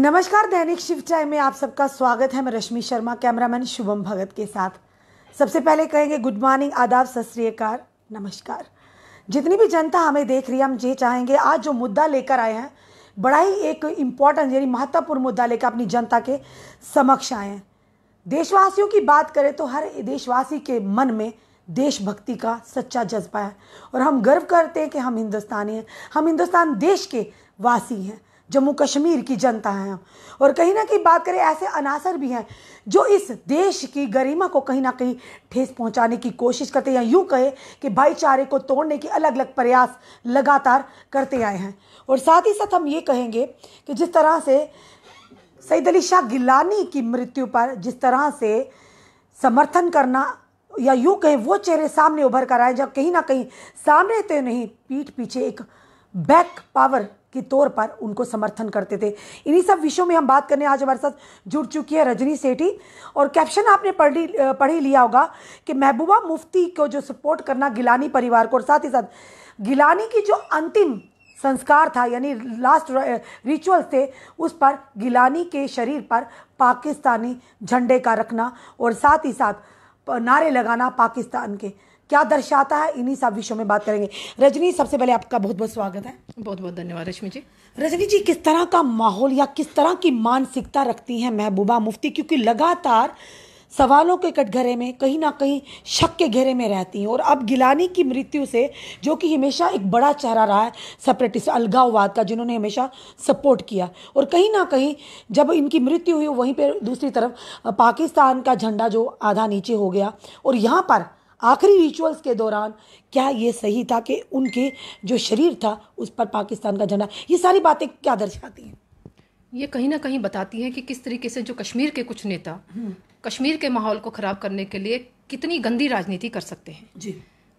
नमस्कार दैनिक शिव चाय में आप सबका स्वागत है मैं रश्मि शर्मा कैमरामैन शुभम भगत के साथ सबसे पहले कहेंगे गुड मॉर्निंग आदाब सतरीकाल नमस्कार जितनी भी जनता हमें देख रही है हम ये चाहेंगे आज जो मुद्दा लेकर आए हैं बड़ा ही एक इम्पॉर्टेंट यानी महत्वपूर्ण मुद्दा लेकर अपनी जनता के समक्ष आए हैं देशवासियों की बात करें तो हर देशवासी के मन में देशभक्ति का सच्चा जज्बा है और हम गर्व करते हैं कि हम हिंदुस्तानी हैं हम हिंदुस्तान देश के वासी हैं जम्मू कश्मीर की जनता हैं हम और कहीं ना कहीं बात करें ऐसे अनासर भी हैं जो इस देश की गरिमा को कहीं ना कहीं ठेस पहुंचाने की कोशिश करते हैं यूँ कहे कि भाईचारे को तोड़ने की अलग अलग प्रयास लगातार करते आए हैं और साथ ही साथ हम ये कहेंगे कि जिस तरह से सईद अली शाह गिलानी की मृत्यु पर जिस तरह से समर्थन करना या यूँ कहें वो चेहरे सामने उभर कर आए जब कहीं ना कहीं सामने तो नहीं पीठ पीछे एक बैक पावर के तौर पर उनको समर्थन करते थे इन्हीं सब विषयों में हम बात करने आज हमारे साथ जुड़ चुकी है रजनी सेठी और कैप्शन आपने पढ़ी पढ़ी पढ़ ही लिया होगा कि महबूबा मुफ्ती को जो सपोर्ट करना गिलानी परिवार को और साथ ही साथ गिलानी की जो अंतिम संस्कार था यानी लास्ट रिचुअल्स थे उस पर गिलानी के शरीर पर पाकिस्तानी झंडे का रखना और साथ ही साथ नारे लगाना पाकिस्तान के क्या दर्शाता है इन्हीं सब विषयों में बात करेंगे रजनी सबसे पहले आपका बहुत बहुत स्वागत है बहुत बहुत धन्यवाद रश्मि जी रजनी जी किस तरह का माहौल या किस तरह की मानसिकता रखती हैं महबूबा मुफ्ती क्योंकि लगातार सवालों के कटघरे में कहीं ना कहीं शक के घेरे में रहती हैं और अब गिलानी की मृत्यु से जो कि हमेशा एक बड़ा चेहरा रहा है सेपरेटिस्ट अलगाववाद का जिन्होंने हमेशा सपोर्ट किया और कहीं ना कहीं जब इनकी मृत्यु हुई वहीं पर दूसरी तरफ पाकिस्तान का झंडा जो आधा नीचे हो गया और यहाँ पर आखिरी रिचुअल्स के दौरान क्या ये सही था कि उनके जो शरीर था उस पर पाकिस्तान का झंडा ये सारी बातें क्या दर्शाती हैं ये कहीं ना कहीं बताती हैं कि किस तरीके से जो कश्मीर के कुछ नेता हम्म। कश्मीर के माहौल को ख़राब करने के लिए कितनी गंदी राजनीति कर सकते हैं जी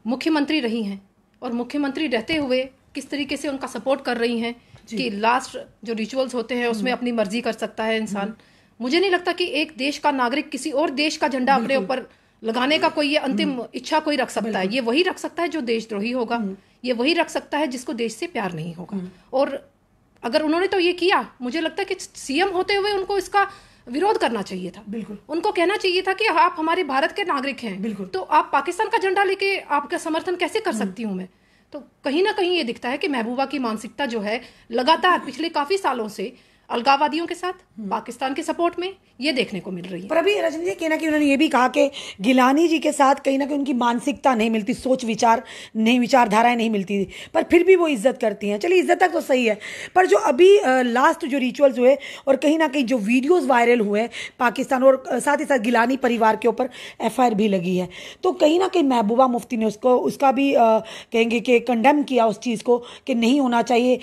मुख्यमंत्री रही हैं और मुख्यमंत्री रहते हुए किस तरीके से उनका सपोर्ट कर रही हैं कि लास्ट जो रिचुअल्स होते हैं उसमें हम्म। अपनी मर्जी कर सकता है इंसान हम्म। मुझे नहीं लगता कि एक देश का नागरिक किसी और देश का झंडा अपने ऊपर लगाने का कोई ये अंतिम हम्म। इच्छा कोई रख सकता है ये वही रख सकता है जो देशद्रोही होगा हम्म। ये वही रख सकता है जिसको देश से प्यार नहीं होगा हम्म। और अगर उन्होंने तो ये किया मुझे लगता है कि सीएम होते हुए उनको इसका विरोध करना चाहिए था बिल्कुल उनको कहना चाहिए था कि आप हमारे भारत के नागरिक हैं बिल्कुल तो आप पाकिस्तान का झंडा लेके आपका समर्थन कैसे कर सकती हूँ मैं तो कहीं ना कहीं ये दिखता है कि महबूबा की मानसिकता जो है लगातार पिछले काफी सालों से अलगाववादियों के साथ पाकिस्तान के सपोर्ट में ये देखने को मिल रही है पर अभी रजनी जी कहना कि उन्होंने ये भी कहा कि गिलानी जी के साथ कहीं ना कहीं उनकी मानसिकता नहीं मिलती सोच विचार नहीं विचारधाराएं नहीं मिलती पर फिर भी वो इज्जत करती हैं चलिए इज्जत तक तो सही है पर जो अभी लास्ट जो रिचुअल्स हुए और कहीं ना कहीं जो वीडियोज़ वायरल हुए पाकिस्तान और साथ ही साथ गिलानी परिवार के ऊपर एफ भी लगी है तो कहीं ना कहीं महबूबा मुफ्ती ने उसको उसका भी कहेंगे कि कंडेम किया उस चीज़ को कि नहीं होना चाहिए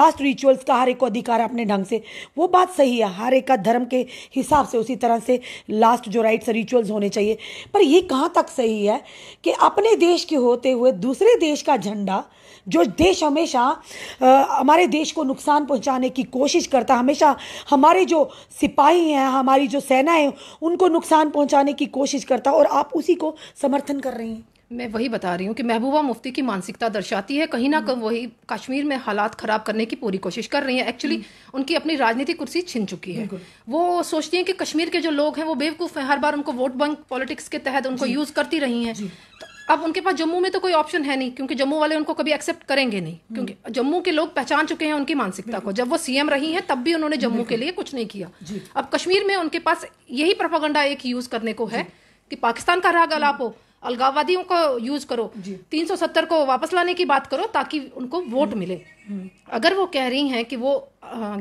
लास्ट रिचुअल्स का हर एक अधिकार अपने ढंग से वो बात सही है हर एक का धर्म के हिसाब से उसी तरह से लास्ट जो राइट्स रिचुअल्स होने चाहिए पर ये कहाँ तक सही है कि अपने देश के होते हुए दूसरे देश का झंडा जो देश हमेशा हमारे देश को नुकसान पहुंचाने की कोशिश करता हमेशा हमारे जो सिपाही हैं हमारी जो सेना है उनको नुकसान पहुंचाने की कोशिश करता और आप उसी को समर्थन कर रही हैं मैं वही बता रही हूँ कि महबूबा मुफ्ती की मानसिकता दर्शाती है कहीं ना हम्म। कहीं वही कश्मीर में हालात खराब करने की पूरी कोशिश कर रही है एक्चुअली हम्म। उनकी अपनी राजनीतिक कुर्सी छिन चुकी है वो सोचती है कि कश्मीर के जो लोग हैं वो बेवकूफ़ हैं हर बार उनको वोट बैंक पॉलिटिक्स के तहत उनको यूज़ करती रही है तो अब उनके पास जम्मू में तो कोई ऑप्शन है नहीं क्योंकि जम्मू वाले उनको कभी एक्सेप्ट करेंगे नहीं हम्म। क्योंकि जम्मू के लोग पहचान चुके हैं उनकी मानसिकता को जब वो सीएम रही हैं तब भी उन्होंने जम्मू के लिए कुछ नहीं किया अब कश्मीर में उनके पास यही प्रोपागंडा एक यूज़ करने को है कि पाकिस्तान का राग अलाप हो अलगाववादियों को यूज करो 370 को वापस लाने की बात करो ताकि उनको वोट मिले हम्म। अगर वो कह रही हैं कि वो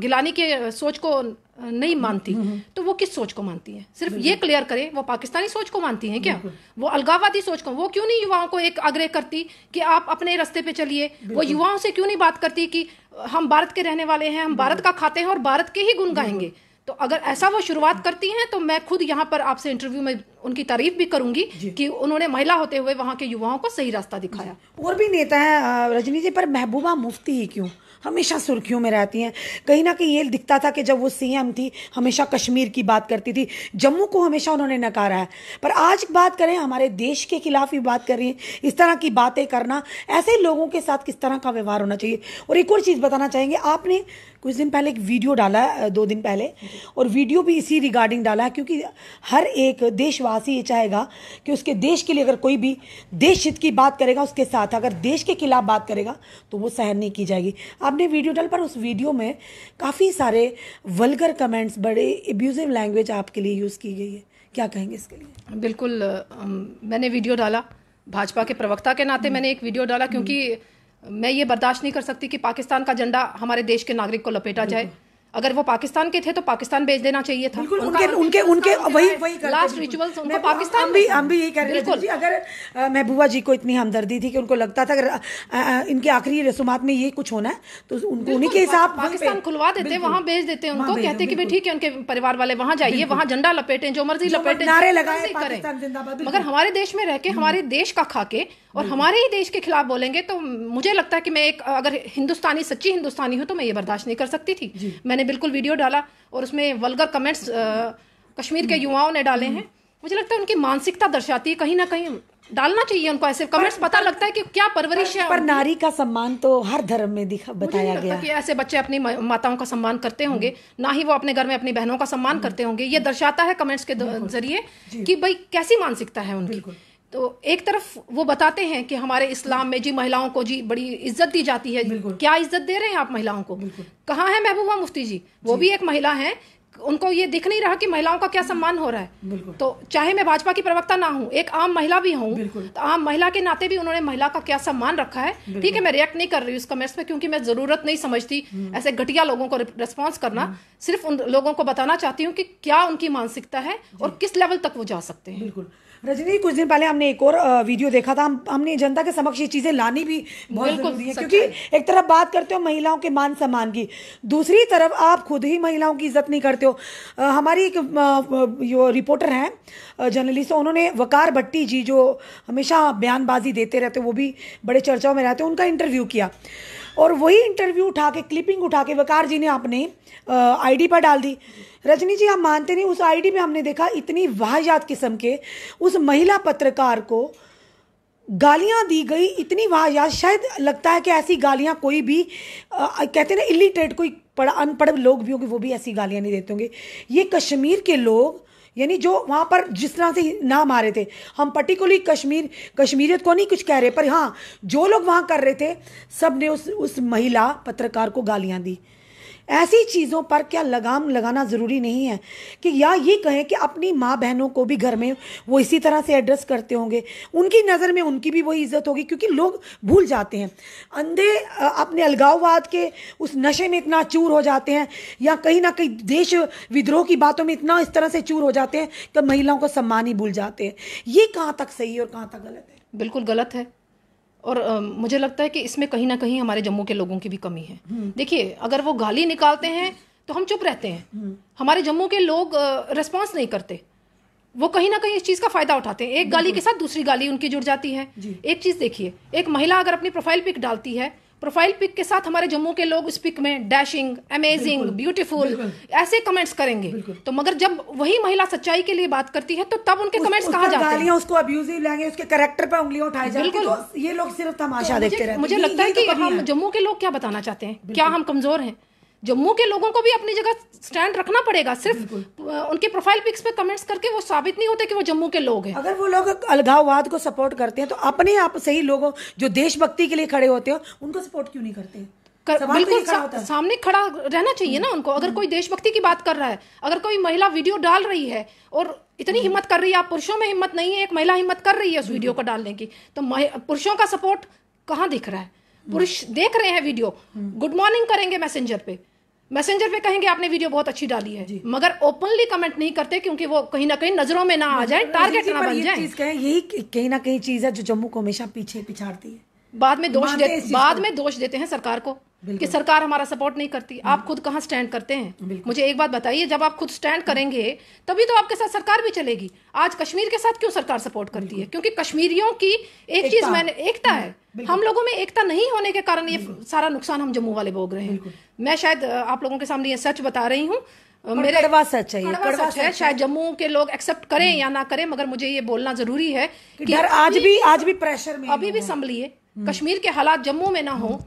गिलानी के सोच को नहीं मानती हम्म, हम्म। तो वो किस सोच को मानती है सिर्फ ये क्लियर करें वो पाकिस्तानी सोच को मानती हैं क्या वो अलगाववादी सोच को वो क्यों नहीं युवाओं को एक आग्रह करती कि आप अपने रास्ते पे चलिए वो युवाओं से क्यों नहीं बात करती कि हम भारत के रहने वाले हैं हम भारत का खाते हैं और भारत के ही गुण गाएंगे तो अगर ऐसा वो शुरुआत करती हैं तो मैं खुद यहाँ पर आपसे इंटरव्यू में उनकी तारीफ भी करूंगी कि उन्होंने महिला होते हुए वहाँ के युवाओं को सही रास्ता दिखाया और भी नेता है रजनी जी पर महबूबा मुफ्ती ही क्यों हमेशा सुर्खियों में रहती हैं कहीं ना कहीं ये दिखता था कि जब वो सीएम थी हमेशा कश्मीर की बात करती थी जम्मू को हमेशा उन्होंने नकारा है पर आज बात करें हमारे देश के खिलाफ भी बात कर रही हैं इस तरह की बातें करना ऐसे लोगों के साथ किस तरह का व्यवहार होना चाहिए और एक और चीज़ बताना चाहेंगे आपने कुछ दिन पहले एक वीडियो डाला दो दिन पहले और वीडियो भी इसी रिगार्डिंग डाला है क्योंकि हर एक देशवासी ये चाहेगा कि उसके देश के लिए अगर कोई भी देश हित की बात करेगा उसके साथ अगर देश के खिलाफ बात करेगा तो वो सहन नहीं की जाएगी आपने वीडियो डाल पर उस वीडियो में काफ़ी सारे वलगर कमेंट्स बड़े एब्यूजिव लैंग्वेज आपके लिए यूज़ की गई है क्या कहेंगे इसके लिए बिल्कुल मैंने वीडियो डाला भाजपा के प्रवक्ता के नाते मैंने एक वीडियो डाला क्योंकि मैं ये बर्दाश्त नहीं कर सकती कि पाकिस्तान का झंडा हमारे देश के नागरिक को लपेटा जाए अगर वो पाकिस्तान के थे तो पाकिस्तान भेज देना चाहिए था उनके उनके उनके, वही वही लास्ट रिचुअल्स उनको पाकिस्तान हम भी हम भी यही कह रहे हैं अगर महबूबा जी को इतनी हमदर्दी थी कि उनको लगता था अगर इनके आखिरी रसूमात में ये कुछ होना है तो उनको उन्हीं के हिसाब पाकिस्तान खुलवा देते वहाँ भेज देते उनको कहते कि ठीक है उनके परिवार वाले वहाँ जाइए वहाँ झंडा लपेटे जो मर्जी लपेटे नारे लगाए करें मगर हमारे देश में रह के हमारे देश का खाके और हमारे ही देश के खिलाफ बोलेंगे तो मुझे लगता है कि मैं एक अगर हिंदुस्तानी सच्ची हिंदुस्तानी हूँ तो मैं ये बर्दाश्त नहीं कर सकती थी मैंने मैंने बिल्कुल वीडियो डाला और उसमें वलगर कमेंट्स कश्मीर के युवाओं ने डाले हैं मुझे लगता है उनकी मानसिकता दर्शाती है कहीं ना कहीं डालना चाहिए उनको ऐसे कमेंट्स पता लगता है कि क्या परवरिश है पर नारी का सम्मान तो हर धर्म में दिखा बताया गया कि ऐसे बच्चे अपनी माताओं का सम्मान करते होंगे ना ही वो अपने घर में अपनी बहनों का सम्मान हम्म। करते होंगे ये दर्शाता है कमेंट्स के जरिए कि भाई कैसी मानसिकता है उनकी तो एक तरफ वो बताते हैं कि हमारे इस्लाम में जी महिलाओं को जी बड़ी इज्जत दी जाती है क्या इज्जत दे रहे हैं आप महिलाओं को कहाँ है महबूबा मुफ्ती जी वो भी एक महिला है उनको ये दिख नहीं रहा कि महिलाओं का क्या सम्मान हो रहा है तो चाहे मैं भाजपा की प्रवक्ता ना हूँ एक आम महिला भी हूँ तो आम महिला के नाते भी उन्होंने महिला का क्या सम्मान रखा है ठीक है मैं रिएक्ट नहीं कर रही उस कमेंट्स में क्योंकि मैं जरूरत नहीं समझती हम्म। ऐसे घटिया लोगों को रिस्पॉन्स करना हम्म। सिर्फ उन लोगों को बताना चाहती हूँ कि क्या उनकी मानसिकता है और किस लेवल तक वो जा सकते हैं बिल्कुल रजनी कुछ दिन पहले हमने एक और वीडियो देखा था हम हमने जनता के समक्ष ये चीज़ें लानी भी बहुत जरूरी है क्योंकि एक तरफ बात करते हो महिलाओं के मान सम्मान की दूसरी तरफ आप खुद ही महिलाओं की इज्जत नहीं करते हो आ, हमारी एक रिपोर्टर हैं जर्नलिस्ट उन्होंने वकार भट्टी जी जो हमेशा बयानबाजी देते रहते वो भी बड़े चर्चाओं में रहते उनका इंटरव्यू किया और वही इंटरव्यू उठा के क्लिपिंग उठा के वकार जी ने अपने आईडी पर डाल दी रजनी जी आप मानते नहीं उस आईडी पे हमने देखा इतनी वाहियात किस्म के उस महिला पत्रकार को गालियां दी गई इतनी वाहयात शायद लगता है कि ऐसी गालियां कोई भी आ, कहते ना इलिटरेट कोई पढ़ अनपढ़ लोग भी होंगे वो भी ऐसी गालियां नहीं देते होंगे ये कश्मीर के लोग यानी जो वहाँ पर जिस तरह से नाम आ रहे थे हम पर्टिकुलरली कश्मीर कश्मीरियत को नहीं कुछ कह रहे पर हाँ जो लोग वहाँ कर रहे थे सब ने उस उस महिला पत्रकार को गालियाँ दी ऐसी चीज़ों पर क्या लगाम लगाना ज़रूरी नहीं है कि या ये कहें कि अपनी माँ बहनों को भी घर में वो इसी तरह से एड्रेस करते होंगे उनकी नज़र में उनकी भी वही इज्जत होगी क्योंकि लोग भूल जाते हैं अंधे अपने अलगाववाद के उस नशे में इतना चूर हो जाते हैं या कहीं ना कहीं देश विद्रोह की बातों में इतना इस तरह से चूर हो जाते हैं कि महिलाओं को सम्मान ही भूल जाते हैं ये कहाँ तक सही है और कहाँ तक गलत है बिल्कुल गलत है और uh, मुझे लगता है कि इसमें कहीं ना कहीं हमारे जम्मू के लोगों की भी कमी है हम्म। देखिए अगर वो गाली निकालते हैं तो हम चुप रहते हैं हम्म। हमारे जम्मू के लोग रिस्पॉन्स नहीं करते वो कहीं ना कहीं इस चीज का फायदा उठाते हैं एक गाली के साथ दूसरी गाली उनकी जुड़ जाती है एक चीज देखिए एक महिला अगर अपनी प्रोफाइल पिक डालती है प्रोफाइल पिक के साथ हमारे जम्मू के लोग उस पिक में डैशिंग अमेजिंग ब्यूटीफुल ऐसे कमेंट्स करेंगे तो मगर जब वही महिला सच्चाई के लिए बात करती है तो तब उनके उस, कमेंट्स कहा जाते हैं उसको अब्यूजिव उसके करेक्टर पर उंगलियां उठाए जाती है ये लोग सिर्फ तमाशा तो देखते रहते मुझे लगता है तो कि हम जम्मू के लोग क्या बताना चाहते हैं क्या हम कमजोर हैं जम्मू के लोगों को भी अपनी जगह स्टैंड रखना पड़ेगा सिर्फ उनके प्रोफाइल पिक्स पे कमेंट्स करके वो साबित नहीं होते कि वो जम्मू के लोग हैं अगर वो लोग अलगाववाद को सपोर्ट करते हैं तो अपने आप सही लोगों जो देशभक्ति के लिए खड़े होते हो उनको सपोर्ट क्यों नहीं करते हैं? कर, तो बिल्कुल सा, सामने खड़ा रहना चाहिए ना उनको अगर कोई हम्म। देशभक्ति की बात कर रहा है अगर कोई महिला वीडियो डाल रही है और इतनी हम्म। हिम्मत कर रही है आप पुरुषों में हिम्मत नहीं है एक महिला हिम्मत कर रही है उस वीडियो को डालने की तो पुरुषों का सपोर्ट कहाँ दिख रहा है हम्म। पुरुष देख रहे हैं वीडियो गुड मॉर्निंग करेंगे मैसेंजर पे मैसेंजर पे कहेंगे आपने वीडियो बहुत अच्छी डाली है जी मगर ओपनली कमेंट नहीं करते क्योंकि वो कहीं ना कहीं नजरों में ना आ जाए टारगेट ना बन जाए यही कहीं ना कहीं चीज है जो जम्मू को हमेशा पीछे पिछाड़ती है बाद में दोष बाद में दोष देते हैं सरकार को कि सरकार हमारा सपोर्ट नहीं करती हम्म। आप खुद कहाँ स्टैंड करते हैं मुझे एक बात बताइए जब आप खुद स्टैंड करेंगे तभी तो आपके साथ सरकार भी चलेगी आज कश्मीर के साथ क्यों सरकार सपोर्ट करती है क्योंकि कश्मीरियों की एक चीज मैंने एकता है हम लोगों में एकता नहीं होने के कारण ये सारा नुकसान हम जम्मू वाले भोग रहे हैं मैं शायद आप लोगों के सामने ये सच बता रही हूँ मेरे कड़वा सच है कड़वा सच, सच है शायद जम्मू के लोग एक्सेप्ट करें हम्म। या ना करें मगर मुझे ये बोलना जरूरी है कि आज भी आज भी प्रेशर में अभी भी संभलिए हम्म। कश्मीर के हालात जम्मू में ना हो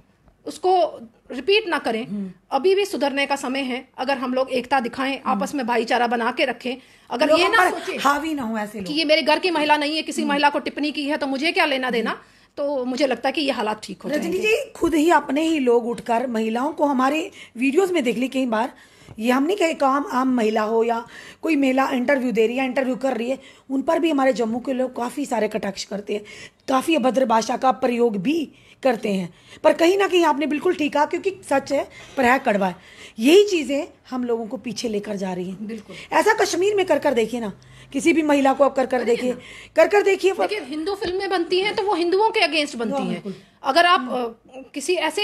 उसको रिपीट ना करें हम्म। अभी भी सुधरने का समय है अगर हम लोग एकता दिखाएं हम्म। आपस में भाईचारा बना के रखें अगर ये ना हावी ना हो ऐसे कि ये मेरे घर की महिला नहीं है किसी हम्म। महिला को टिप्पणी की है तो मुझे क्या लेना देना तो मुझे लगता है कि ये हालात ठीक हो रजनी जी खुद ही अपने ही लोग उठकर महिलाओं को हमारे वीडियोस में देख ली कई बार ये हम नहीं कहे काम आम महिला हो या कोई महिला इंटरव्यू दे रही है इंटरव्यू कर रही है उन पर भी हमारे जम्मू के लोग काफ़ी सारे कटाक्ष करते हैं काफ़ी अभद्र भाषा का प्रयोग भी करते हैं पर कहीं ना कहीं आपने बिल्कुल ठीक कहा क्योंकि सच है पर है कड़वा है यही चीज़ें हम लोगों को पीछे लेकर जा रही हैं बिल्कुल ऐसा कश्मीर में कर कर देखिए ना किसी भी महिला को आप कर कर देखिए हाँ। कर कर देखिए देखिए हिंदू फिल्में बनती हैं तो वो हिंदुओं के अगेंस्ट बनती हाँ, हैं अगर आप हम्म। किसी ऐसे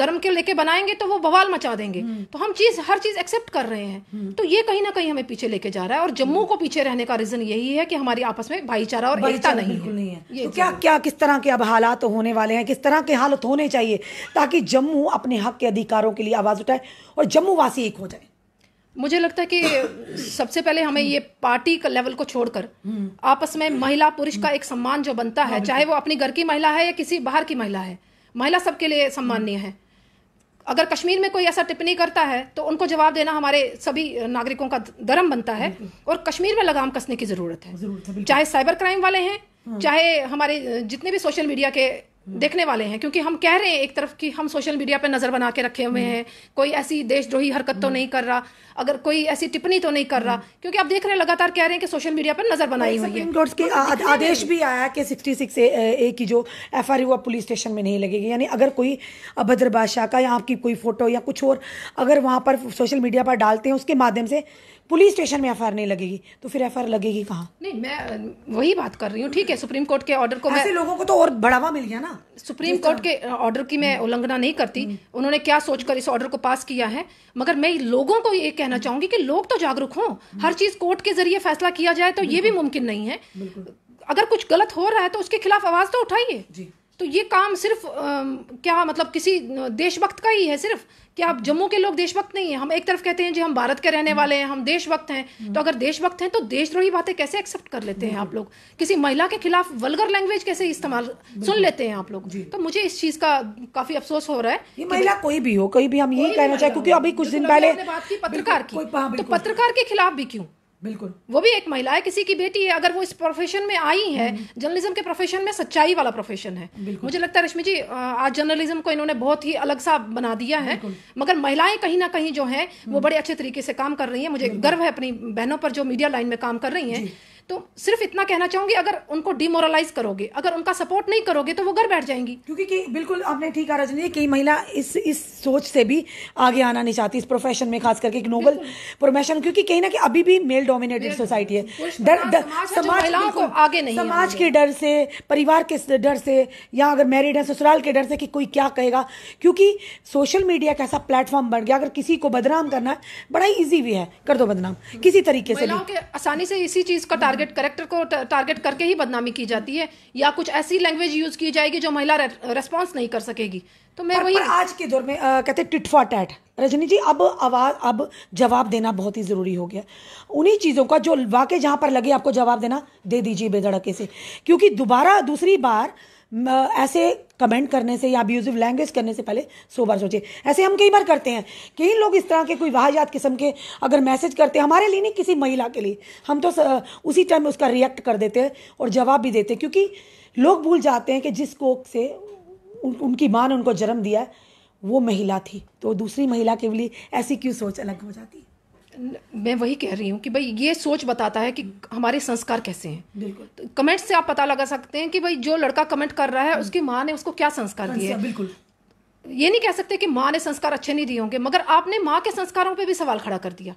धर्म के लेके बनाएंगे तो वो बवाल मचा देंगे हम्म। तो हम चीज हर चीज एक्सेप्ट कर रहे हैं हम्म। तो ये कहीं ना कहीं हमें पीछे लेके जा रहा है और जम्मू को पीछे रहने का रीजन यही है कि हमारी आपस में भाईचारा और एकता नहीं है, नहीं है। तो क्या क्या किस तरह के अब हालात होने वाले हैं किस तरह के हालत होने चाहिए ताकि जम्मू अपने हक के अधिकारों के लिए आवाज उठाए और जम्मू वासी एक हो जाए मुझे लगता है कि सबसे पहले हमें ये पार्टी का लेवल को छोड़कर आपस में महिला पुरुष का एक सम्मान जो बनता है चाहे वो अपनी घर की महिला है या किसी बाहर की महिला है महिला सबके लिए सम्माननीय है अगर कश्मीर में कोई ऐसा टिप्पणी करता है तो उनको जवाब देना हमारे सभी नागरिकों का धर्म बनता है और कश्मीर में लगाम कसने की ज़रूरत है चाहे साइबर क्राइम वाले हैं हाँ। चाहे हमारे जितने भी सोशल मीडिया के देखने वाले हैं क्योंकि हम कह रहे हैं एक तरफ कि हम सोशल मीडिया पर नज़र बना के रखे हुए हम्म। हैं कोई ऐसी देशद्रोही हरकत तो हम्म। नहीं कर रहा अगर कोई ऐसी टिप्पणी तो नहीं कर रहा हम्म। क्योंकि आप देख रहे हैं लगातार कह रहे हैं कि सोशल मीडिया पर नज़र बनाई हुई है तो आदेश भी आया कि सिक्सटी सिक्स ए की जो एफ आई पुलिस स्टेशन में नहीं लगेगी यानी अगर कोई अभद्र बादशाह का या आपकी कोई फ़ोटो या कुछ और अगर वहाँ पर सोशल मीडिया पर डालते हैं उसके माध्यम से पुलिस स्टेशन में एफ नहीं लगेगी तो फिर एफ लगेगी कहाँ नहीं मैं वही बात कर रही हूँ ठीक है सुप्रीम कोर्ट के ऑर्डर को ऐसे लोगों को तो और बढ़ावा मिल गया ना सुप्रीम कोर्ट के ऑर्डर uh, की मैं हम्म। उल्लंघना नहीं करती हम्म। उन्होंने क्या सोचकर इस ऑर्डर को पास किया है मगर मैं लोगों को ये कहना चाहूंगी कि लोग तो जागरूक हों हम्म। हर चीज कोर्ट के जरिए फैसला किया जाए तो ये भी मुमकिन नहीं है अगर कुछ गलत हो रहा है तो उसके खिलाफ आवाज तो उठाइए तो ये काम सिर्फ आ, क्या मतलब किसी देशभक्त का ही है सिर्फ कि आप जम्मू के लोग देशभक्त नहीं है हम एक तरफ कहते हैं जी हम भारत के रहने वाले हैं हम देशभक्त हैं हम्म। तो अगर देशभक्त हैं तो देशद्रोही बातें कैसे एक्सेप्ट कर लेते हैं आप लोग किसी महिला के खिलाफ वल्गर लैंग्वेज कैसे इस्तेमाल सुन लेते हैं आप लोग तो मुझे इस चीज का काफी अफसोस हो रहा है ये महिला कोई भी हो कोई भी हम यही कहना चाहिए क्योंकि अभी कुछ दिन पहले बात की पत्रकार की हाँ, तो पत्रकार के खिलाफ भी क्यों बिल्कुल वो भी एक महिला है किसी की बेटी है अगर वो इस प्रोफेशन में आई है जर्नलिज्म हम्म। के प्रोफेशन में सच्चाई वाला प्रोफेशन है मुझे लगता है रश्मि जी आज जर्नलिज्म को इन्होंने बहुत ही अलग सा बना दिया है मगर महिलाएं कहीं ना कहीं जो है वो हम्म। बड़े अच्छे तरीके से काम कर रही है मुझे गर्व है अपनी बहनों पर जो मीडिया लाइन में काम कर रही है तो सिर्फ इतना कहना चाहूंगी अगर उनको डिमोरलाइज करोगे अगर उनका सपोर्ट नहीं करोगे तो वो घर बैठ जाएंगी क्योंकि कि बिल्कुल आपने ठीक कहा रजनी कई महिला इस इस सोच से भी आगे आना नहीं चाहती इस प्रोफेशन में खास करके एक नोबल प्रोफेशन क्योंकि कहीं ना कि अभी भी मेल डोमिनेटेड सोसाइटी है डर समाज को आगे नहीं समाज के डर से परिवार के डर से या अगर मैरिड है ससुराल के डर से कि कोई क्या कहेगा क्योंकि सोशल मीडिया एक ऐसा प्लेटफॉर्म बन गया अगर किसी को बदनाम करना है बड़ा ही ईजी भी है कर दो बदनाम किसी तरीके से आसानी से इसी चीज का टारगेट टारगेट करेक्टर को टारगेट करके ही बदनामी की जाती है या कुछ ऐसी लैंग्वेज यूज की जाएगी जो महिला रेस्पॉन्स नहीं कर सकेगी तो मैं वही आज के दौर में कहते tit for tat Rajni ji अब आवाज़ अब जवाब देना बहुत ही ज़रूरी हो गया उन्हीं चीज़ों का जो वाकई जहां पर लगे आपको जवाब देना दे दीजिए बेधड़के से क्योंकि दोबारा दूसरी बार ऐसे कमेंट करने से या अब्यूजिव लैंग्वेज करने से पहले सो बार सोचिए ऐसे हम कई बार करते हैं कई लोग इस तरह के कोई वाहियात किस्म के अगर मैसेज करते हैं हमारे लिए नहीं किसी महिला के लिए हम तो उसी टाइम उसका रिएक्ट कर देते हैं और जवाब भी देते हैं क्योंकि लोग भूल जाते हैं कि जिस कोक से उन, उनकी माँ ने उनको जन्म दिया है वो महिला थी तो दूसरी महिला के लिए ऐसी क्यों सोच अलग हो जाती मैं वही कह रही हूँ कि भाई ये सोच बताता है कि हमारे संस्कार कैसे हैं तो कमेंट से आप पता लगा सकते हैं कि भाई जो लड़का कमेंट कर रहा है हम्म। उसकी माँ ने उसको क्या संस्कार दिए बिल्कुल ये नहीं कह सकते कि माँ ने संस्कार अच्छे नहीं दिए होंगे मगर आपने माँ के संस्कारों पर भी सवाल खड़ा कर दिया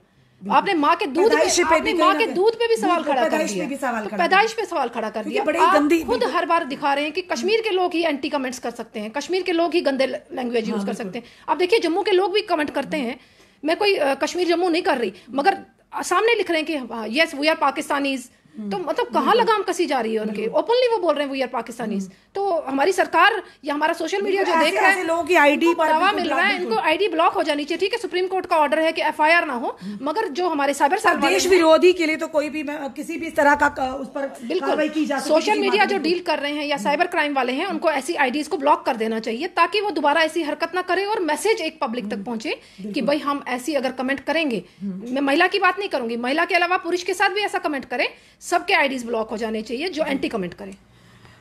आपने माँ के दूध पे आपने माँ के दूध पे भी सवाल खड़ा कर दिया पैदाइश पे सवाल खड़ा कर दिया आप खुद हर बार दिखा रहे हैं कि कश्मीर के लोग ही एंटी कमेंट्स कर सकते हैं कश्मीर के लोग ही गंदे लैंग्वेज यूज हाँ, कर सकते हैं आप देखिए जम्मू के लोग भी कमेंट करते हैं मैं कोई कश्मीर जम्मू नहीं कर रही मगर सामने लिख रहे हैं कि यस वी आर पाकिस्तानीज तो मतलब कहाँ लगाम कसी जा रही है उनके ओपनली वो बोल रहे हैं वी आर पाकिस्तानीज तो हमारी सरकार या हमारा सोशल मीडिया जो देख रहा है लोगों की आईडी पर दवा मिल रहा है इनको आईडी ब्लॉक हो जानी चाहिए ठीक है सुप्रीम कोर्ट का ऑर्डर है कि एफआईआर ना हो हम्म। मगर जो हमारे साइबर देश विरोधी के लिए तो कोई भी किसी भी तरह का उस पर बिल्कुल की जा सोशल मीडिया जो डील कर रहे हैं या साइबर क्राइम हम्म। वाले हैं उनको ऐसी आईडी को ब्लॉक कर देना चाहिए ताकि वो दोबारा ऐसी हरकत ना करे और मैसेज एक पब्लिक तक हम्म। पहुंचे कि भाई हम ऐसी अगर कमेंट करेंगे मैं महिला की बात नहीं करूंगी महिला के अलावा पुरुष के साथ भी ऐसा कमेंट करें सबके आईडीज ब्लॉक हो जाने चाहिए जो एंटी कमेंट करें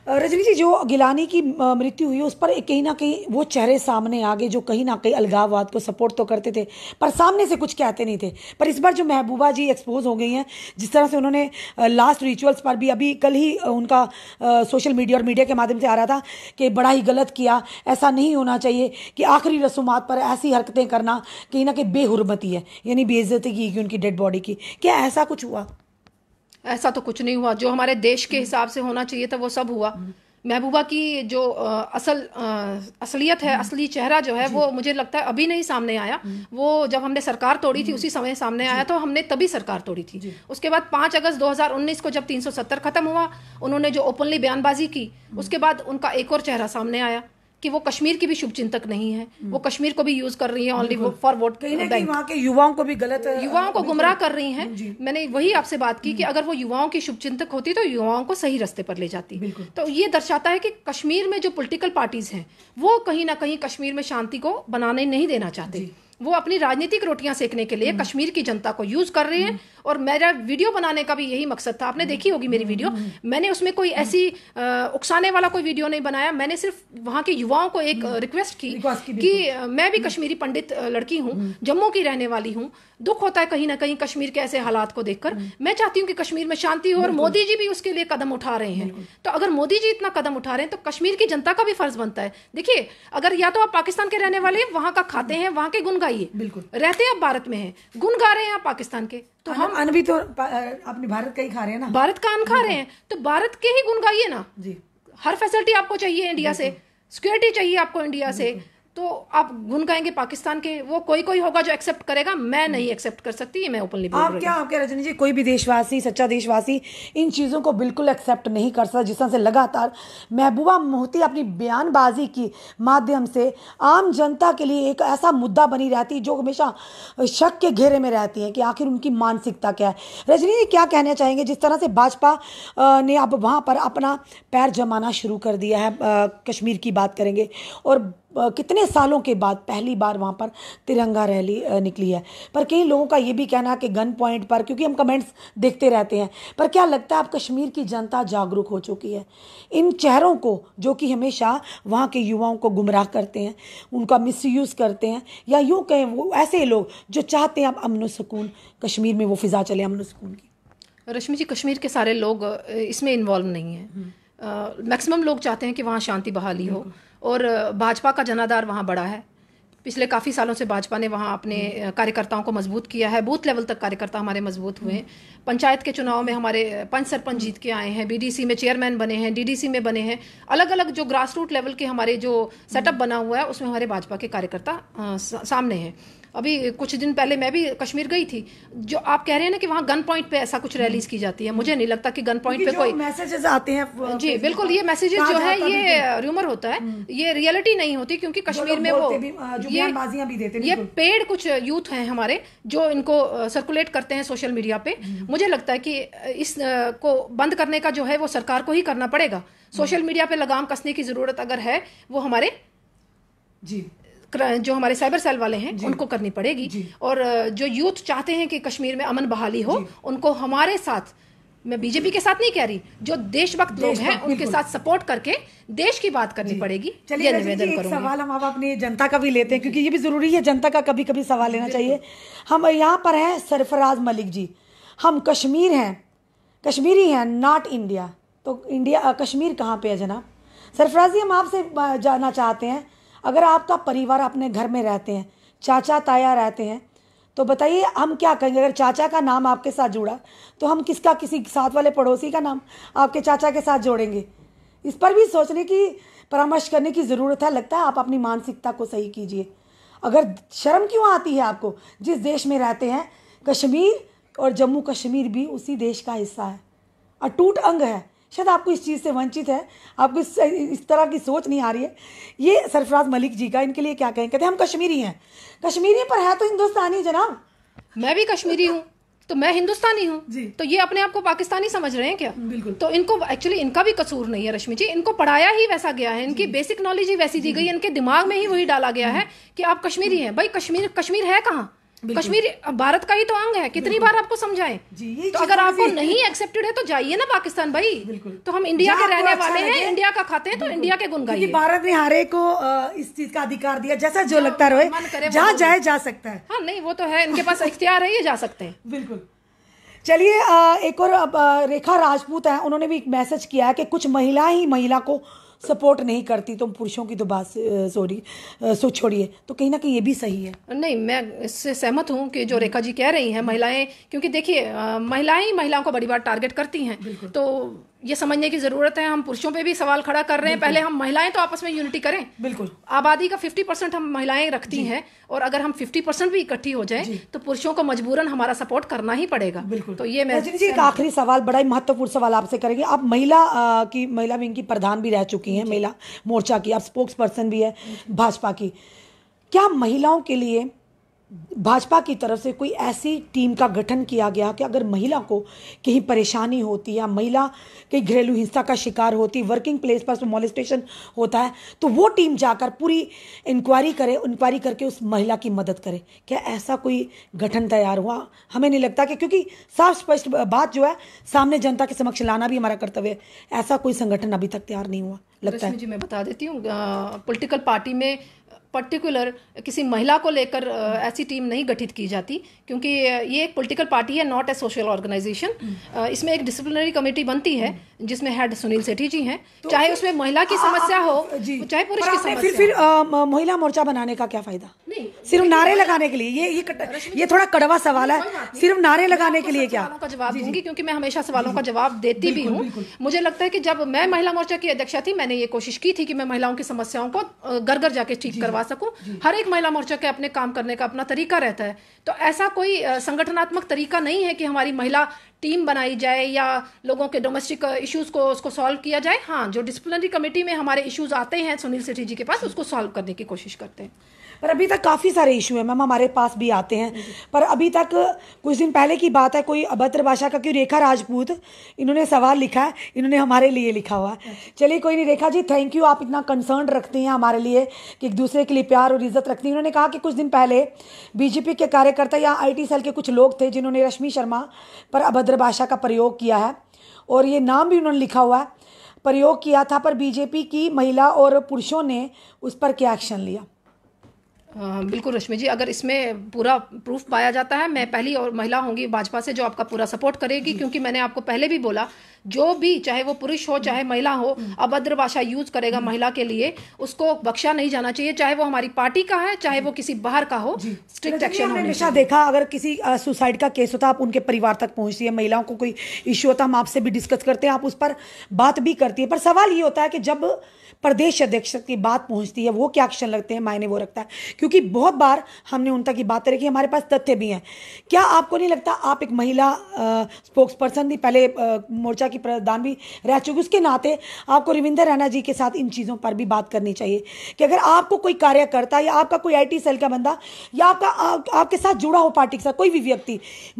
रजनी जी जो गिलानी की मृत्यु हुई उस पर कहीं ना कहीं वो चेहरे सामने आ गए जो कहीं ना कहीं अलगाववाद को सपोर्ट तो करते थे पर सामने से कुछ कहते नहीं थे पर इस बार जो महबूबा जी एक्सपोज हो गई हैं जिस तरह से उन्होंने लास्ट रिचुअल्स पर भी अभी कल ही उनका सोशल मीडिया और मीडिया के माध्यम से आ रहा था कि बड़ा ही गलत किया ऐसा नहीं होना चाहिए कि आखिरी रसूमात पर ऐसी हरकतें करना कहीं ना कहीं बेहरमती है यानी बेइज्जती की उनकी डेड बॉडी की क्या ऐसा कुछ हुआ ऐसा तो कुछ नहीं हुआ जो हमारे देश के हिसाब से होना चाहिए था वो सब हुआ महबूबा की जो असल असलियत है असली चेहरा जो है वो मुझे लगता है अभी नहीं सामने आया हम्म। वो जब हमने सरकार तोड़ी थी हम्म। उसी समय सामने आया तो हमने तभी सरकार तोड़ी थी उसके बाद पांच अगस्त 2019 को जब 370 खत्म हुआ उन्होंने जो ओपनली बयानबाजी की हम्म। उसके बाद उनका एक और चेहरा सामने आया कि वो कश्मीर की भी शुभचिंतक नहीं है वो हम्म। कश्मीर को भी यूज कर रही है ओनली फॉर वोट कहीं वहाँ के युवाओं को भी गलत युवाओं को गुमराह तो- कर रही है मैंने वही आपसे बात की कि हम्म। अगर वो युवाओं की शुभचिंतक होती तो युवाओं को सही रास्ते पर ले जाती तो ये दर्शाता है कि कश्मीर में जो पोलिटिकल पार्टीज हैं वो कहीं ना कहीं कश्मीर में शांति को बनाने नहीं देना चाहते वो अपनी राजनीतिक रोटियां सेकने के लिए हम्म। कश्मीर की जनता को यूज कर रहे हैं और मेरा वीडियो बनाने का भी यही मकसद था आपने देखी होगी मेरी वीडियो मैंने उसमें कोई ऐसी उकसाने वाला कोई वीडियो नहीं बनाया मैंने सिर्फ वहाँ के युवाओं को एक रिक्वेस्ट की कि मैं भी कश्मीरी पंडित लड़की हूँ हम्म। जम्मू की रहने वाली हूँ दुख होता है कहीं ना कहीं कश्मीर के ऐसे हालात को देखकर हम्म। मैं चाहती हूँ कि कश्मीर में शांति हो और मोदी जी भी उसके लिए कदम उठा रहे हैं तो अगर मोदी जी इतना कदम उठा रहे हैं तो कश्मीर की जनता का भी फर्ज बनता है देखिए अगर या तो आप पाकिस्तान के रहने वाले वहां का खाते हैं वहां के गुन गाइए रहते आप भारत में है गुण गा रहे हैं आप पाकिस्तान के तो हम अन भी तो अपने भारत का ही खा रहे हैं ना भारत का अन खा रहे हैं तो भारत के ही गुण गाइए ना जी हर फैसिलिटी आपको चाहिए इंडिया से सिक्योरिटी चाहिए आपको इंडिया से तो आप गुन गाएंगे पाकिस्तान के वो कोई कोई होगा जो एक्सेप्ट करेगा मैं नहीं एक्सेप्ट हम्म। कर सकती मैं ओपनली आप क्या आप क्या रजनी जी कोई भी देशवासी सच्चा देशवासी इन चीज़ों को बिल्कुल एक्सेप्ट नहीं कर सकता जिस तरह से लगातार महबूबा मोहती अपनी बयानबाजी की माध्यम से आम जनता के लिए एक ऐसा मुद्दा बनी रहती है जो हमेशा शक के घेरे में रहती है कि आखिर उनकी मानसिकता क्या है रजनी जी क्या कहना चाहेंगे जिस तरह से भाजपा ने अब वहाँ पर अपना पैर जमाना शुरू कर दिया है कश्मीर की बात करेंगे और कितने सालों के बाद पहली बार वहाँ पर तिरंगा रैली निकली है पर कई लोगों का ये भी कहना है कि गन पॉइंट पर क्योंकि हम कमेंट्स देखते रहते हैं पर क्या लगता है अब कश्मीर की जनता जागरूक हो चुकी है इन चेहरों को जो कि हमेशा वहाँ के युवाओं को गुमराह करते हैं उनका मिसयूज़ करते हैं या यूँ कहें वो ऐसे लोग जो चाहते हैं अब अमन सुकून कश्मीर में वो फिज़ा चले अमन सुकून की रश्मि जी कश्मीर के सारे लोग इसमें इन्वॉल्व नहीं हैं हम्म। मैक्सिमम लोग चाहते हैं कि वहाँ शांति बहाली हो और भाजपा का जनाधार वहाँ बड़ा है पिछले काफ़ी सालों से भाजपा ने वहाँ अपने हम्म। कार्यकर्ताओं को मजबूत किया है बूथ लेवल तक कार्यकर्ता हमारे मजबूत हुए हैं हम्म। पंचायत के चुनाव में हमारे पंच सरपंच हम्म। जीत के आए हैं बीडीसी में चेयरमैन बने हैं डीडीसी में बने हैं अलग अलग जो ग्रास रूट लेवल के हमारे जो सेटअप बना हुआ है उसमें हमारे भाजपा के कार्यकर्ता सामने हैं अभी कुछ दिन पहले मैं भी कश्मीर गई थी जो आप कह रहे हैं ना कि वहाँ गन पॉइंट पे ऐसा कुछ रैलीज की जाती है मुझे नहीं लगता कि गन पॉइंट पे कोई मैसेजेस आते हैं जी बिल्कुल ये मैसेजेस जो है ये र्यूमर होता है हम्म। ये रियलिटी नहीं होती क्योंकि कश्मीर में वो ये ये पेड कुछ यूथ हैं हमारे जो इनको सर्कुलेट करते हैं सोशल मीडिया पे हम्म। मुझे लगता है कि इस को बंद करने का जो है वो सरकार को ही करना पड़ेगा सोशल हम्म। मीडिया पे लगाम कसने की ज़रूरत अगर है वो हमारे जी जो हमारे साइबर सेल वाले हैं उनको करनी पड़ेगी और जो यूथ चाहते हैं कि कश्मीर में अमन बहाली हो उनको हमारे साथ मैं बीजेपी के साथ नहीं कह रही जो देशभक्त देश लोग हैं उनके साथ सपोर्ट करके देश की बात करनी पड़ेगी चलिए निवेदन करूंगी सवाल हम आप अपने जनता का भी लेते हैं क्योंकि ये भी जरूरी है जनता का कभी कभी सवाल लेना चाहिए हम यहाँ पर हैं सरफराज मलिक जी हम कश्मीर हैं कश्मीरी हैं नॉट इंडिया तो इंडिया कश्मीर कहाँ पे है जनाब सरफराज जी हम आपसे जानना चाहते हैं अगर आपका तो परिवार अपने घर में रहते हैं चाचा ताया रहते हैं तो बताइए हम क्या कहेंगे अगर चाचा का नाम आपके साथ जुड़ा तो हम किसका किसी साथ वाले पड़ोसी का नाम आपके चाचा के साथ जोड़ेंगे इस पर भी सोचने की परामर्श करने की ज़रूरत है लगता है आप अपनी मानसिकता को सही कीजिए अगर शर्म क्यों आती है आपको जिस देश में रहते हैं कश्मीर और जम्मू कश्मीर भी उसी देश का हिस्सा है अटूट अंग है शायद आपको इस चीज़ से वंचित है आपको इस, इस तरह की सोच नहीं आ रही है ये सरफराज मलिक जी का इनके लिए क्या कहें कहते हैं हम कश्मीरी हैं कश्मीरी पर है तो हिंदुस्तानी जनाब मैं भी कश्मीरी हूँ तो मैं हिंदुस्तानी हूँ तो ये अपने आप को पाकिस्तानी समझ रहे हैं क्या बिल्कुल तो इनको एक्चुअली इनका भी कसूर नहीं है रश्मि जी इनको पढ़ाया ही वैसा गया है इनकी बेसिक नॉलेज ही वैसी दी गई इनके दिमाग में ही वही डाला गया है कि आप कश्मीरी हैं भाई कश्मीर कश्मीर है कहाँ कश्मीर भारत का ही तो अंग है कितनी बार आपको समझाएं तो अगर तो आपको नहीं एक्सेप्टेड है तो जाइए ना पाकिस्तान भाई तो हम इंडिया के रहने अच्छा वाले अच्छा हैं इंडिया का खाते हैं तो इंडिया के गुण गाइए भारत ने हर एक को इस चीज का अधिकार दिया जैसा जो लगता रहे जहाँ जाए जा सकता है हाँ नहीं वो तो है इनके पास इख्तियार है ये जा सकते हैं बिल्कुल चलिए एक और रेखा राजपूत है उन्होंने भी एक मैसेज किया है कि कुछ महिला ही महिला को सपोर्ट नहीं करती तो पुरुषों की तो बात सॉरी सोच छोड़िए तो कहीं ना कहीं ये भी सही है नहीं मैं इससे सहमत हूँ कि जो रेखा जी कह रही हैं महिलाएं क्योंकि देखिए महिलाएं महिलाओं को बड़ी बार टारगेट करती हैं तो ये समझने की जरूरत है हम पुरुषों पे भी सवाल खड़ा कर रहे हैं पहले हम महिलाएं तो आपस में यूनिटी करें बिल्कुल आबादी का 50 परसेंट हम महिलाएं रखती हैं और अगर हम 50 परसेंट भी इकट्ठी हो जाएं तो पुरुषों को मजबूरन हमारा सपोर्ट करना ही पड़ेगा बिल्कुल तो ये मैं जी एक आखिरी सवाल बड़ा ही महत्वपूर्ण सवाल आपसे करेंगे आप महिला की महिला विंग की प्रधान भी रह चुकी हैं महिला मोर्चा की आप स्पोक्स पर्सन भी है भाजपा की क्या महिलाओं के लिए भाजपा की तरफ से कोई ऐसी टीम का गठन किया गया कि अगर महिला को कहीं परेशानी होती या महिला कहीं घरेलू हिंसा का शिकार होती वर्किंग प्लेस पर मोलिस्टेशन होता है तो वो टीम जाकर पूरी इंक्वायरी करे इंक्वायरी करके उस महिला की मदद करे क्या ऐसा कोई गठन तैयार हुआ हमें नहीं लगता कि क्योंकि साफ स्पष्ट बात जो है सामने जनता के समक्ष लाना भी हमारा कर्तव्य है ऐसा कोई संगठन अभी तक तैयार नहीं हुआ लगता है जी मैं बता देती हूँ पोलिटिकल पार्टी में पर्टिकुलर किसी महिला को लेकर ऐसी टीम नहीं गठित की जाती क्योंकि ये एक पॉलिटिकल पार्टी है नॉट ए सोशल ऑर्गेनाइजेशन इसमें एक डिसिप्लिनरी कमेटी बनती है हम्म। जिसमें हेड सुनील सेठी जी हैं तो चाहे उसमें महिला की समस्या हो जी चाहे पुरुष की समस्या फिर फिर महिला मोर्चा बनाने का क्या फायदा नहीं सिर्फ नारे लगाने के लिए ये ये कट, ये थोड़ा कड़वा सवाल है सिर्फ नारे लगाने के लिए क्या का तो जवाब दूंगी क्योंकि मैं हमेशा सवालों का जवाब देती भी हूँ मुझे लगता है कि जब मैं महिला मोर्चा की अध्यक्षा थी मैंने ये कोशिश की थी कि मैं महिलाओं की समस्याओं को घर घर जाके ठीक करवा सकूँ हर एक महिला मोर्चा के अपने काम करने का अपना तरीका रहता है तो ऐसा कोई संगठनात्मक तरीका नहीं है कि हमारी महिला टीम बनाई जाए या लोगों के डोमेस्टिक इश्यूज को उसको सॉल्व किया जाए हाँ जो डिसिप्लिनरी कमेटी में हमारे इश्यूज आते हैं सुनील सेठी जी के पास उसको सॉल्व करने की कोशिश करते हैं पर अभी तक काफ़ी सारे इशू हैं मैम हमारे पास भी आते हैं पर अभी तक कुछ दिन पहले की बात है कोई अभद्र भाषा का क्यों रेखा राजपूत इन्होंने सवाल लिखा है इन्होंने हमारे लिए लिखा हुआ है अच्छा। चलिए कोई नहीं रेखा जी थैंक यू आप इतना कंसर्न रखती हैं हमारे लिए कि एक दूसरे के लिए प्यार और इज्जत रखती हैं इन्होंने कहा कि कुछ दिन पहले बीजेपी के कार्यकर्ता या आई सेल के कुछ लोग थे जिन्होंने रश्मि शर्मा पर अभद्र भाषा का प्रयोग किया है और ये नाम भी उन्होंने लिखा हुआ है प्रयोग किया था पर बीजेपी की महिला और पुरुषों ने उस पर क्या एक्शन लिया बिल्कुल रश्मि जी अगर इसमें पूरा प्रूफ पाया जाता है मैं पहली और महिला होंगी भाजपा से जो आपका पूरा सपोर्ट करेगी क्योंकि मैंने आपको पहले भी बोला जो भी चाहे वो पुरुष हो चाहे महिला हो हम्म। अभद्र भाषा यूज करेगा हम्म। महिला के लिए उसको बख्शा नहीं जाना चाहिए चाहे वो हमारी पार्टी का है चाहे वो किसी बाहर का हो स्ट्रिक्ट एक्शन हमेशा देखा अगर किसी सुसाइड का केस होता आप उनके परिवार तक पहुंचती है महिलाओं को कोई इश्यू होता हम आपसे भी डिस्कस करते हैं आप उस पर बात भी करती है पर सवाल ये होता है कि जब प्रदेश अध्यक्ष की बात पहुंचती है वो क्या एक्शन लगते हैं मायने वो रखता है क्योंकि बहुत बार हमने उन तक की बातें रखी हमारे पास तथ्य भी हैं क्या आपको नहीं लगता आप एक महिला स्पोक्स पर्सन भी पहले मोर्चा की प्रधान भी रह चुकी उसके नाते आपको रविंदर राणा जी के साथ इन चीज़ों पर भी बात करनी चाहिए कि अगर आपको कोई कार्यकर्ता या आपका कोई आई सेल का बंदा या आपका आपके साथ जुड़ा हो पार्टी के साथ कोई भी व्यक्ति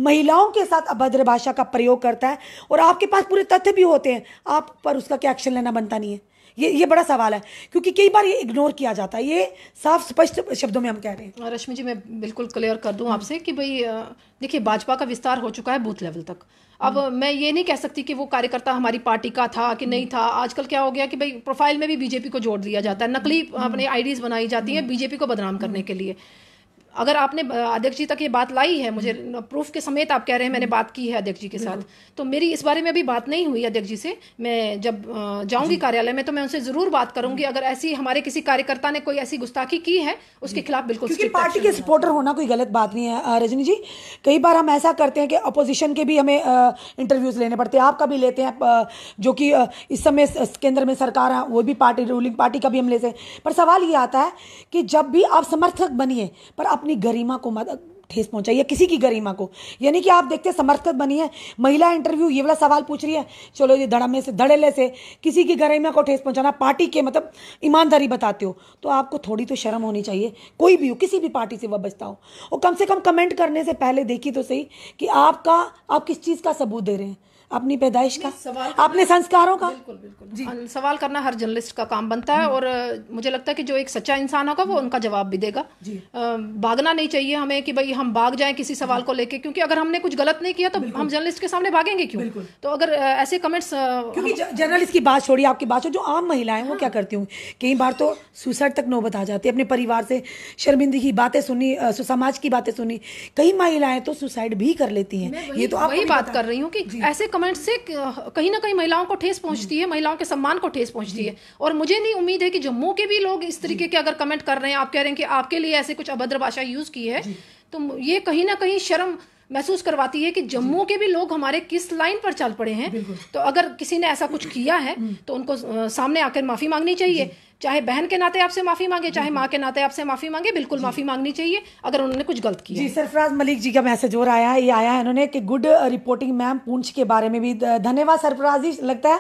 महिलाओं के साथ अभद्र भाषा का प्रयोग करता है और आपके पास पूरे तथ्य भी होते हैं आप पर उसका क्या एक्शन लेना बनता नहीं है ये ये बड़ा सवाल है क्योंकि कई बार ये इग्नोर किया जाता है ये साफ स्पष्ट शब्दों में हम कह रहे हैं रश्मि जी मैं बिल्कुल क्लियर कर दूं आपसे कि भाई देखिए भाजपा का विस्तार हो चुका है बूथ लेवल तक अब हम्म। मैं ये नहीं कह सकती कि वो कार्यकर्ता हमारी पार्टी का था कि नहीं था आजकल क्या हो गया कि भाई प्रोफाइल में भी बीजेपी को जोड़ दिया जाता है नकली हम्म। अपने आईडीज बनाई जाती है हम्म। बीजेपी को बदनाम करने के लिए अगर आपने अध्यक्ष जी तक ये बात लाई है मुझे हम्म। प्रूफ के समेत आप कह रहे हैं मैंने बात की है अध्यक्ष जी के साथ तो मेरी इस बारे में अभी बात नहीं हुई अध्यक्ष जी से मैं जब जाऊंगी कार्यालय में तो मैं उनसे जरूर बात करूंगी हम्म। अगर ऐसी हमारे किसी कार्यकर्ता ने कोई ऐसी गुस्ताखी की है उसके खिलाफ बिल्कुल क्योंकि पार्टी के सपोर्टर होना कोई गलत बात नहीं है रजनी जी कई बार हम ऐसा करते हैं कि अपोजिशन के भी हमें इंटरव्यूज लेने पड़ते हैं आपका भी लेते हैं जो कि इस समय केंद्र में सरकार है वो भी पार्टी रूलिंग पार्टी का भी हम लेते हैं पर सवाल ये आता है कि जब भी आप समर्थक बनिए पर अपनी गरिमा को मत ठेस पहुंचाई या किसी की गरिमा को यानी कि आप देखते हैं समर्थक बनी है महिला इंटरव्यू ये वाला सवाल पूछ रही है चलो ये धड़मे से धड़ेले से किसी की गरिमा को ठेस पहुंचाना पार्टी के मतलब ईमानदारी बताते हो तो आपको थोड़ी तो शर्म होनी चाहिए कोई भी हो किसी भी पार्टी से वह बचता हो और कम से कम कमेंट करने से पहले देखिए तो सही कि आपका आप किस चीज़ का सबूत दे रहे हैं अपनी पैदाइश का अपने संस्कारों का बिल्कुल बिल्कुल जी सवाल करना हर जर्नलिस्ट का काम बनता है और मुझे लगता है कि जो एक सच्चा इंसान होगा वो उनका जवाब भी देगा भागना नहीं चाहिए हमें कि भाई हम भाग जाएं किसी सवाल को लेके क्योंकि अगर हमने कुछ गलत नहीं किया तो हम जर्नलिस्ट के सामने भागेंगे क्यों तो अगर ऐसे कमेंट्स क्योंकि जर्नलिस्ट की बात छोड़िए आपकी बात जो आम महिलाएं वो हाँ। क्या करती हूँ कई बार तो सुसाइड तक नौबत आ जाती है अपने परिवार से शर्मिंदगी की बातें सुनी समाज की बातें सुनी कई महिलाएं तो सुसाइड भी कर लेती हैं ये तो आप वही बात कर रही हूँ कि ऐसे कमेंट से कहीं ना कहीं महिलाओं को ठेस पहुंचती है महिलाओं के सम्मान को ठेस पहुंचती है और मुझे नहीं उम्मीद है कि जम्मू के भी लोग इस तरीके के अगर कमेंट कर रहे हैं आप कह रहे हैं कि आपके लिए ऐसे कुछ अभद्र भाषा यूज की है तो ये कहीं ना कहीं शर्म महसूस करवाती है कि जम्मू के भी लोग हमारे किस लाइन पर चल पड़े हैं तो अगर किसी ने ऐसा कुछ किया है हम्म। तो उनको सामने आकर माफी मांगनी चाहिए चाहे बहन के नाते आपसे माफी मांगे चाहे माँ के नाते आपसे माफी मांगे बिल्कुल माफी मांगनी चाहिए अगर उन्होंने कुछ गलत किया जी सरफराज मलिक जी का मैसेज और आया है ये आया है उन्होंने कि गुड रिपोर्टिंग मैम पूंछ के बारे में भी धन्यवाद सरफराज जी लगता है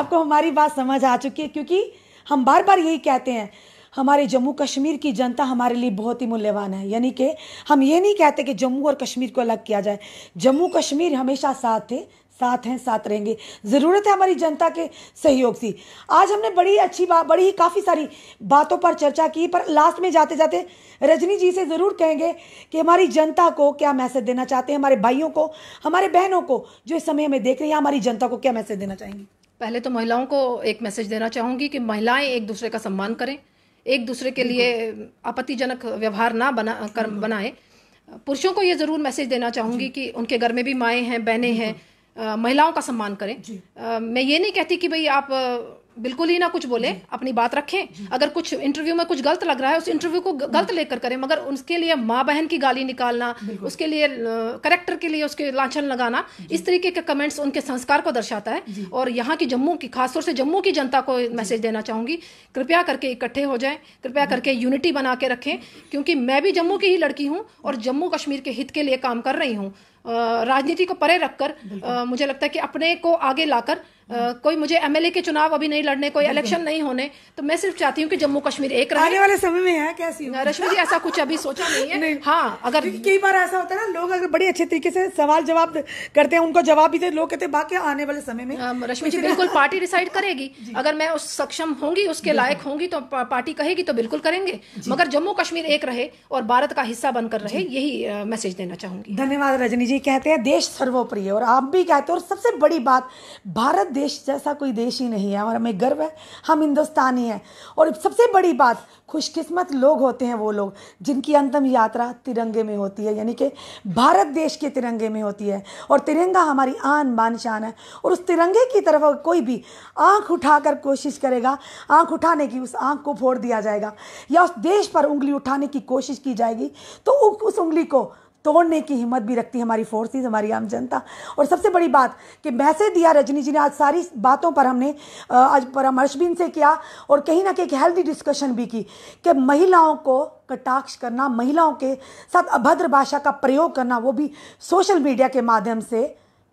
आपको हमारी बात समझ आ चुकी है क्योंकि हम बार बार यही कहते हैं हमारे जम्मू कश्मीर की जनता हमारे लिए बहुत ही मूल्यवान है यानी कि हम ये नहीं कहते कि जम्मू और कश्मीर को अलग किया जाए जम्मू कश्मीर हमेशा साथ थे साथ हैं साथ रहेंगे ज़रूरत है हमारी जनता के सहयोग की आज हमने बड़ी अच्छी बात बड़ी ही काफ़ी सारी बातों पर चर्चा की पर लास्ट में जाते जाते रजनी जी से ज़रूर कहेंगे कि हमारी जनता को क्या मैसेज देना चाहते हैं हमारे भाइयों को हमारे बहनों को जो इस समय हमें देख रही है हमारी जनता को क्या मैसेज देना चाहेंगी पहले तो महिलाओं को एक मैसेज देना चाहूँगी कि महिलाएं एक दूसरे का सम्मान करें एक दूसरे के लिए आपत्तिजनक व्यवहार ना बना कर बनाए पुरुषों को ये ज़रूर मैसेज देना चाहूंगी कि उनके घर में भी माएँ हैं बहनें हैं महिलाओं का सम्मान करें आ, मैं ये नहीं कहती कि भाई आप बिल्कुल ही ना कुछ बोले अपनी बात रखें अगर कुछ इंटरव्यू में कुछ गलत लग रहा है उस इंटरव्यू को गलत लेकर करें मगर उसके लिए माँ बहन की गाली निकालना उसके लिए करेक्टर के लिए उसके लाछन लगाना इस तरीके के कमेंट्स उनके संस्कार को दर्शाता है और यहाँ की जम्मू की खासतौर से जम्मू की जनता को मैसेज देना चाहूंगी कृपया करके इकट्ठे हो जाए कृपया करके यूनिटी बना के रखें क्योंकि मैं भी जम्मू की ही लड़की हूँ और जम्मू कश्मीर के हित के लिए काम कर रही हूँ राजनीति को परे रखकर मुझे लगता है कि अपने को आगे लाकर कोई मुझे एमएलए के चुनाव अभी नहीं लड़ने कोई इलेक्शन नहीं होने तो मैं सिर्फ चाहती हूँ कि जम्मू कश्मीर एक आने वाले समय में है कैसी रश्मि जी ऐसा कुछ अभी सोचा नहीं है नहीं। हाँ अगर कई बार ऐसा होता है ना लोग अगर बड़े अच्छे तरीके से सवाल जवाब करते हैं उनको जवाब भी दे लोग कहते हैं बाकी आने वाले समय में रश्मि जी बिल्कुल पार्टी डिसाइड करेगी अगर मैं उस सक्षम होंगी उसके लायक होंगी तो पार्टी कहेगी तो बिल्कुल करेंगे मगर जम्मू कश्मीर एक रहे और भारत का हिस्सा बनकर रहे यही मैसेज देना चाहूंगी धन्यवाद रजनी जी कहते हैं देश सर्वोपरि है और आप भी कहते हो और सबसे बड़ी बात भारत देश जैसा कोई देश ही नहीं है और हमें गर्व है हम हिंदुस्तानी हैं और सबसे बड़ी बात खुशकिस्मत लोग होते हैं वो लोग जिनकी अंतम यात्रा तिरंगे में होती है यानी कि भारत देश के तिरंगे में होती है और तिरंगा हमारी आन बान शान है और उस तिरंगे की तरफ कोई भी आंख उठाकर कोशिश करेगा आंख उठाने की उस आंख को फोड़ दिया जाएगा या उस देश पर उंगली उठाने की कोशिश की जाएगी तो उस उंगली को तोड़ने की हिम्मत भी रखती है हमारी फोर्सेस हमारी आम जनता और सबसे बड़ी बात कि मैसेज दिया रजनी जी ने आज सारी बातों पर हमने आज परामर्श भी इनसे किया और कहीं ना कहीं एक हेल्दी डिस्कशन भी की कि महिलाओं को कटाक्ष करना महिलाओं के साथ अभद्र भाषा का प्रयोग करना वो भी सोशल मीडिया के माध्यम से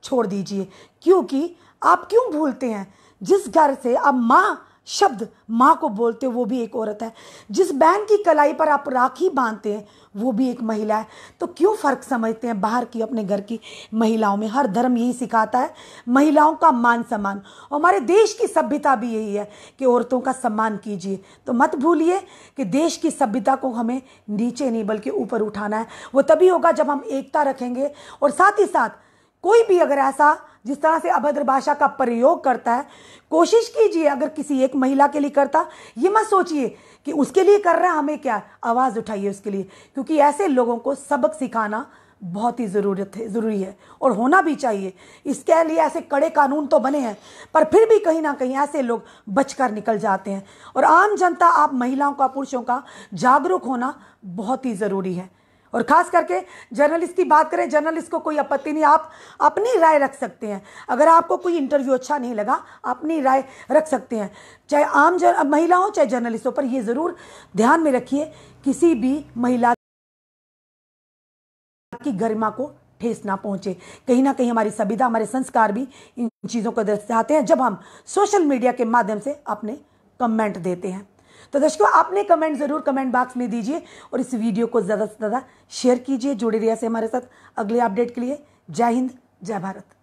छोड़ दीजिए क्योंकि आप क्यों भूलते हैं जिस घर से आप माँ शब्द माँ को बोलते वो भी एक औरत है जिस बहन की कलाई पर आप राखी बांधते हैं वो भी एक महिला है तो क्यों फ़र्क समझते हैं बाहर की अपने घर की महिलाओं में हर धर्म यही सिखाता है महिलाओं का मान सम्मान और हमारे देश की सभ्यता भी यही है कि औरतों का सम्मान कीजिए तो मत भूलिए कि देश की सभ्यता को हमें नीचे नहीं बल्कि ऊपर उठाना है वो तभी होगा जब हम एकता रखेंगे और साथ ही साथ कोई भी अगर ऐसा जिस तरह से अभद्र भाषा का प्रयोग करता है कोशिश कीजिए अगर किसी एक महिला के लिए करता ये मत सोचिए कि उसके लिए कर रहा है हमें क्या आवाज़ उठाइए उसके लिए क्योंकि ऐसे लोगों को सबक सिखाना बहुत ही ज़रूरत है ज़रूरी है और होना भी चाहिए इसके लिए ऐसे कड़े कानून तो बने हैं पर फिर भी कहीं ना कहीं ऐसे लोग बचकर निकल जाते हैं और आम जनता आप महिलाओं का पुरुषों का जागरूक होना बहुत ही ज़रूरी है और ख़ास करके जर्नलिस्ट की बात करें जर्नलिस्ट को कोई आपत्ति नहीं आप अपनी राय रख सकते हैं अगर आपको कोई इंटरव्यू अच्छा नहीं लगा अपनी राय रख सकते हैं चाहे आम जर, महिला हो चाहे जर्नलिस्ट हो पर ये ज़रूर ध्यान में रखिए किसी भी महिला की गरिमा को ठेस ना पहुंचे कहीं ना कहीं हमारी संविधा हमारे संस्कार भी इन चीज़ों को दर्शाते हैं जब हम सोशल मीडिया के माध्यम से अपने कमेंट देते हैं तो दर्शकों आपने कमेंट ज़रूर कमेंट बॉक्स में दीजिए और इस वीडियो को ज़्यादा से ज़्यादा शेयर कीजिए जुड़े रिया से हमारे साथ अगले अपडेट के लिए जय हिंद जय भारत